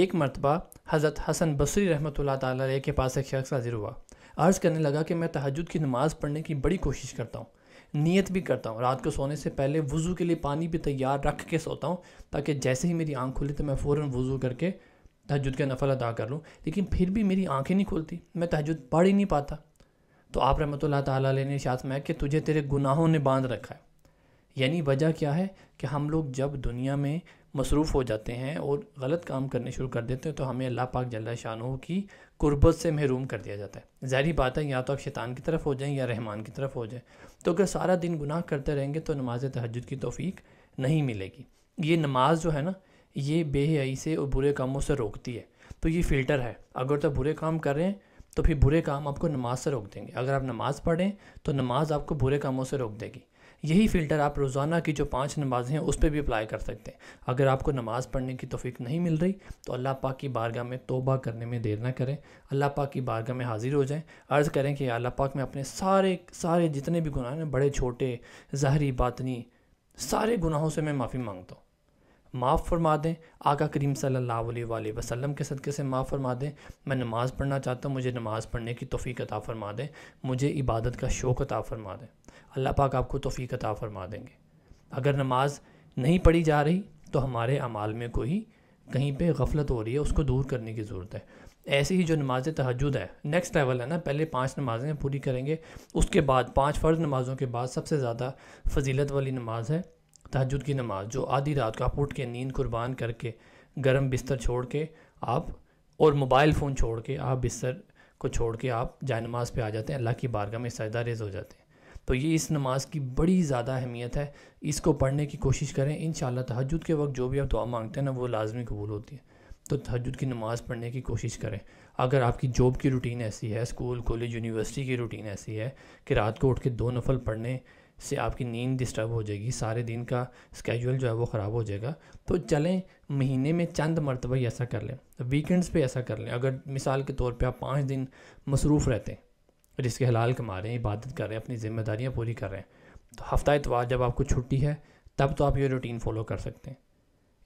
एक मरतबा हज़रत हसन बसरी रहमत ला के पास एक शख्स हाजिर हुआ अर्ज़ करने लगा कि मैं तहजद की नमाज़ पढ़ने की बड़ी कोशिश करता हूँ नीयत भी करता हूँ रात को सोने से पहले वज़ू के लिए पानी भी तैयार रख के सोता हूँ ताकि जैसे ही मेरी आँख खुली तो मैं फ़ौर वज़ू करके तहजद का नफल अदा कर लूँ लेकिन फिर भी मेरी आँखें नहीं खुलती मैं तहजद पढ़ ही नहीं पाता तो आप रहमत ला ने शात में कि तुझे तेरे गुनाहों ने बांध रखा है यानी वजह क्या है कि हम लोग जब दुनिया में मसरूफ़ हो जाते हैं और गलत काम करने शुरू कर देते हैं तो हमें अल्लाह पाक जल्द शाह की कुर्बत से महरूम कर दिया जाता है ज़ाहरी बात है या तो आप शैतान की तरफ हो जाएं या रहमान की तरफ हो जाएं तो अगर सारा दिन गुनाह करते रहेंगे तो नमाज तहजद की तोफ़ी नहीं मिलेगी ये नमाज जो है ना ये बेहयाई से और बुरे कामों से रोकती है तो ये फ़िल्टर है अगर तो बुरे काम कर रहे हैं तो फिर बुरे काम आपको नमाज से रोक देंगे अगर आप नमाज़ पढ़ें तो नमाज आपको बुरे कामों से रोक देगी यही फ़िल्टर आप रोज़ाना की जो पाँच नमाज़ें हैं उस पर भी अप्लाई कर सकते हैं अगर आपको नमाज़ पढ़ने की तोफ़ी नहीं मिल रही तो अल्लाह पाक की बारगाह में तोबा करने में देर ना करें अल्लाह पाक की बारगाह में हाज़िर हो जाएँ अर्ज़ करें कि अल्लाह पाक में अपने सारे सारे जितने भी गुनाह हैं बड़े छोटे ज़ाहरी बातनी सारे गुनाहों से मैं माफ़ी मांगता हूँ माफ़ फरमा दें आका करीम सल्ला वसम के सदक़े से माफ़ फरमा दें मैं नमाज़ पढ़ना चाहता हूँ मुझे नमाज़ पढ़ने की तोफ़ी अता फ़रमा दें मुझे इबादत का शौक़ अता फ़रमा दें अल्लाह पाक आपको तोफ़ी अता फ़रमा देंगे अगर नमाज नहीं पढ़ी जा रही तो हमारे अमाल में कोई कहीं पर गफलत हो रही है उसको दूर करने की ज़रूरत है ऐसी ही जो नमाज तहजद है नेक्स्ट लेवल है ना पहले पाँच नमाज़ें पूरी करेंगे उसके बाद पाँच फ़र्ज़ नमाज़ों के बाद सबसे ज़्यादा फजीलत वाली नमाज है तहजद की नमाज जो आधी रात को आप उठ के नींद कुर्बान करके गर्म बिस्तर छोड़ के आप और मोबाइल फ़ोन छोड़ के आप बिस्तर को छोड़ के आप जाए नमाज पे आ जाते हैं अल्लाह की बारगाह में सजदा रेज हो जाते हैं तो ये इस नमाज की बड़ी ज़्यादा अहमियत है इसको पढ़ने की कोशिश करें इन तहजद के वक्त जो भी आप दुआ मांगते हैं ना वो लाजमी कबूल होती है तो तहजद की नमाज़ पढ़ने की कोशिश करें अगर आपकी जॉब की रूटीन ऐसी है स्कूल कॉलेज यूनिवर्सिटी की रूटीन ऐसी है कि रात को उठ के दो नफल पढ़ने से आपकी नींद डिस्टर्ब हो जाएगी सारे दिन का स्केजूल जो है वो ख़राब हो जाएगा तो चलें महीने में चंद मरतबा ही ऐसा कर लें वीकेंड्स पे ऐसा कर लें अगर मिसाल के तौर पे आप पाँच दिन मसरूफ़ रहते हैं जिसके हलाल कमा रहे हैं इबादत कर रहे हैं अपनी ज़िम्मेदारियाँ पूरी कर रहे हैं तो हफ़्ता इतवार जब आपको छुट्टी है तब तो आप ये रूटीन फ़ॉलो कर सकते हैं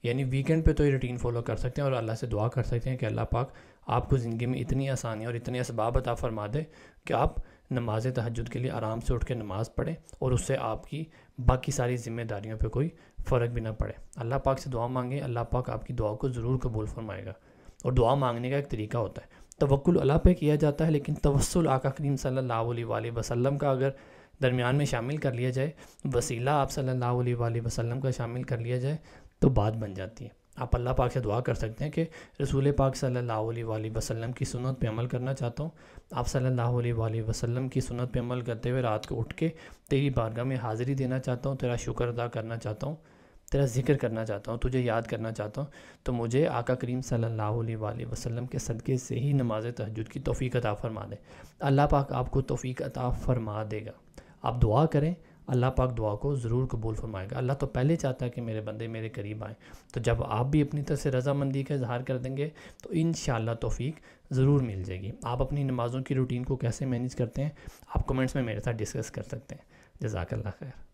यानी वीकेंड पे तो ये रूटीन फॉलो कर सकते हैं और अल्लाह से दुआ कर सकते हैं कि अल्लाह पाक आपको ज़िंदगी में इतनी आसानी और इतने इसबाब अता फरमा दे कि आप नमाज तहजद के लिए आराम से उठ के नमाज़ पढ़े और उससे आपकी बाकी सारी ज़िम्मेदारियों पे कोई फ़र्क भी ना पड़े अल्लाह पाक से दुआ मांगे अल्लाह पाक आपकी दुआ को ज़रूर कबूल फरमाएगा और दुआ मांगने का एक तरीका होता है तवक्ल अल्लाह पे किया जाता है लेकिन तवसल आका करीम सल्ला वसलम का अगर दरमियान में शामिल कर लिया जाए वसीला आप सल्ला वसलम का शामिल कर लिया जाए तो बात बन जाती है आप अल्लाह पाक से दुआ कर सकते हैं कि रसूल पाक सल्लल्लाहु अलैहि वसल्लम की सुनत पे अमल करना चाहता हूँ आप सल्लल्लाहु अलैहि वसल्लम की सुनत पे अमल करते हुए रात को उठ के तेरी बारगाह में हाज़िरी देना चाहता हूँ तेरा शुक्र अदा करना चाहता हूँ तेरा जिक्र करना चाहता हूँ तुझे याद करना चाहता हूँ तो मुझे आका करीम सल्लल्लाहु अलैहि वसल्लम के सदक़े से ही नमाज तहजद की तोफ़ी अता फ़रमा दे अल्लाह पाक आपको तोफ़ी अता फ़रमा देगा आप दुआ करें अल्लाह पाक दुआ को ज़रूर कबूल फरमाएगा अल्लाह तो पहले चाहता है कि मेरे बंदे मेरे करीब आएँ तो जब आप भी अपनी तरफ से रजामंदी का इजहार कर देंगे तो इन तोफ़ीक ज़रूर मिल जाएगी आप अपनी नमाज़ों की रूटीन को कैसे मैनेज करते हैं आप कमेंट्स में मेरे साथ डिस्कस कर सकते हैं जजाकल्ला खैर